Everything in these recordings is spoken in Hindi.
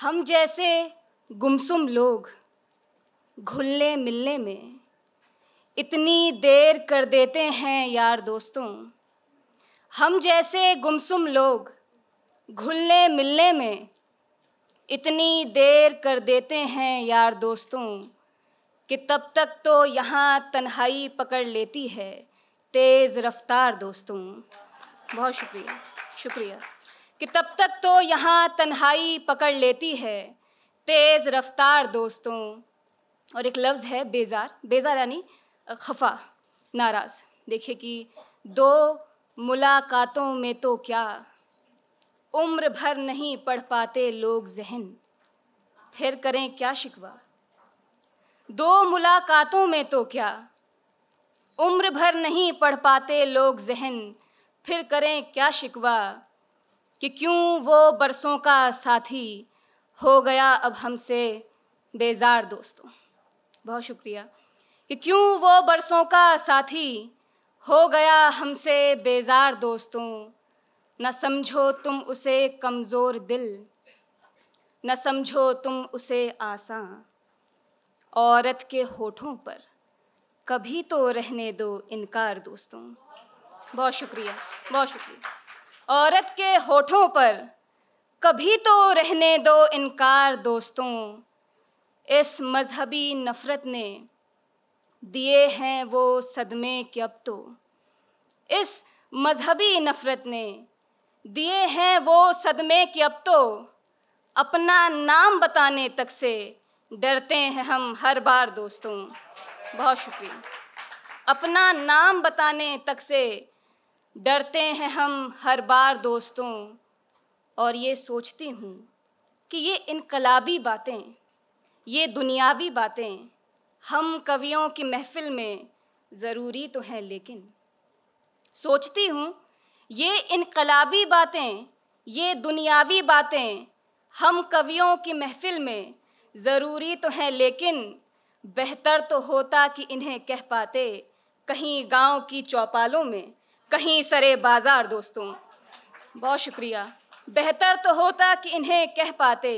हम जैसे गुमसुम लोग घुलने मिलने में इतनी देर कर देते हैं यार दोस्तों हम जैसे गुमसुम लोग घुलने मिलने में इतनी देर कर देते हैं यार दोस्तों कि तब तक तो यहाँ तन्हाई पकड़ लेती है तेज़ रफ्तार दोस्तों बहुत शुक्रिया शुक्रिया कि तब तक तो यहाँ तन्हाई पकड़ लेती है तेज़ रफ्तार दोस्तों और एक लफ्ज़ है बेजार बेजार यानी खफा नाराज़ देखिए कि दो मुलाकातों में तो क्या उम्र भर नहीं पढ़ पाते लोग जहन फिर करें क्या शिकवा दो मुलाकातों में तो क्या उम्र भर नहीं पढ़ पाते लोग जहन फिर करें क्या शिकवा कि क्यों वो बरसों का साथी हो गया अब हमसे बेजार दोस्तों बहुत शुक्रिया कि क्यों वो बरसों का साथी हो गया हमसे बेजार दोस्तों न समझो तुम उसे कमज़ोर दिल न समझो तुम उसे आसान औरत के होठों पर कभी तो रहने दो इनकार दोस्तों बहुत शुक्रिया बहुत शुक्रिया औरत के होठों पर कभी तो रहने दो इनकार दोस्तों इस मजहबी नफ़रत ने दिए हैं वो सदमे कि अब तो इस मजहबी नफ़रत ने दिए हैं वो सदमे कि अब तो अपना नाम बताने तक से डरते हैं हम हर बार दोस्तों बहुत शुक्रिया अपना नाम बताने तक से डरते हैं हम हर बार दोस्तों और ये सोचती हूँ कि ये इनकलाबी बातें ये दुनियावी बातें हम कवियों की महफिल में ज़रूरी तो हैं लेकिन सोचती हूँ ये इनकलाबी बातें ये दुनियावी बातें हम कवियों की महफिल में ज़रूरी तो हैं लेकिन बेहतर तो होता कि इन्हें कह पाते कहीं गांव की चौपालों में कहीं सरे बाजार दोस्तों बहुत शुक्रिया बेहतर तो होता कि इन्हें कह पाते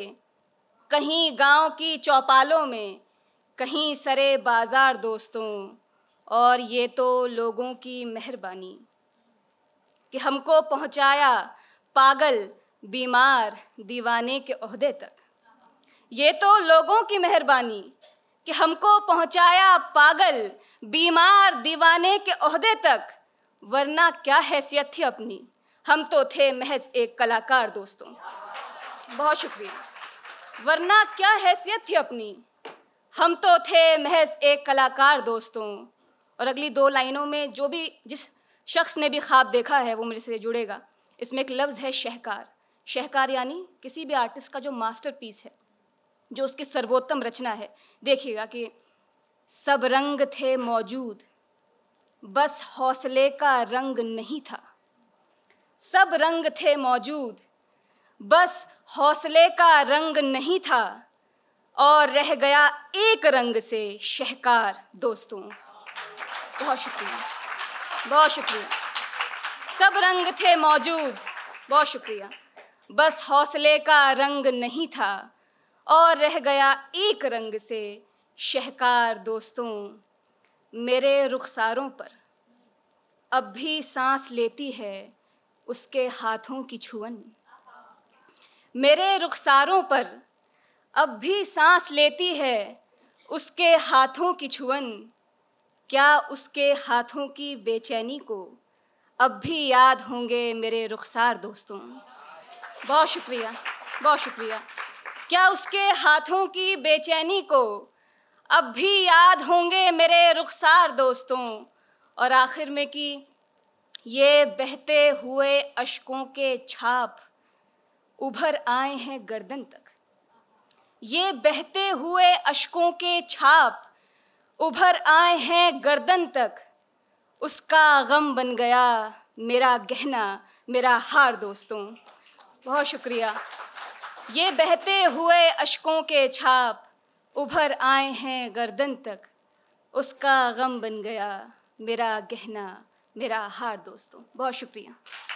कहीं गांव की चौपालों में कहीं सरे बाजार दोस्तों और ये तो लोगों की मेहरबानी कि हमको पहुंचाया पागल बीमार दीवाने के अहदे तक ये तो लोगों की मेहरबानी कि हमको पहुंचाया पागल बीमार दीवाने के अहदे तक वरना क्या हैसियत थी अपनी हम तो थे महज एक कलाकार दोस्तों बहुत शुक्रिया वरना क्या हैसियत थी अपनी हम तो थे महज एक कलाकार दोस्तों और अगली दो लाइनों में जो भी जिस शख्स ने भी ख्वाब देखा है वो मेरे से जुड़ेगा इसमें एक लफ्ज़ है शहकार शहकार यानी किसी भी आर्टिस्ट का जो मास्टरपीस है जो उसकी सर्वोत्तम रचना है देखिएगा कि सब रंग थे मौजूद बस हौसले का रंग नहीं था सब रंग थे मौजूद बस हौसले का रंग नहीं था और रह गया एक रंग से शहकार दोस्तों बहुत शुक्रिया बहुत शुक्रिया सब रंग थे मौजूद बहुत शुक्रिया बस हौसले का रंग नहीं था और रह गया एक रंग से शहकार दोस्तों मेरे रुखसारों पर अब भी सांस लेती है उसके हाथों की छुअन मेरे रुखसारों पर अब भी सांस लेती है उसके हाथों की छुअन क्या उसके हाथों की बेचैनी को अब भी याद होंगे मेरे रुखसार दोस्तों बहुत शुक्रिया बहुत शुक्रिया क्या उसके हाथों की बेचैनी को अब भी याद होंगे मेरे रुखसार दोस्तों और आखिर में कि ये बहते हुए अशकों के छाप उभर आए हैं गर्दन तक ये बहते हुए अशकों के छाप उभर आए हैं गर्दन तक उसका गम बन गया मेरा गहना मेरा हार दोस्तों बहुत शुक्रिया ये बहते हुए अशकों के छाप उभर आए हैं गर्दन तक उसका गम बन गया मेरा गहना मेरा हार दोस्तों बहुत शुक्रिया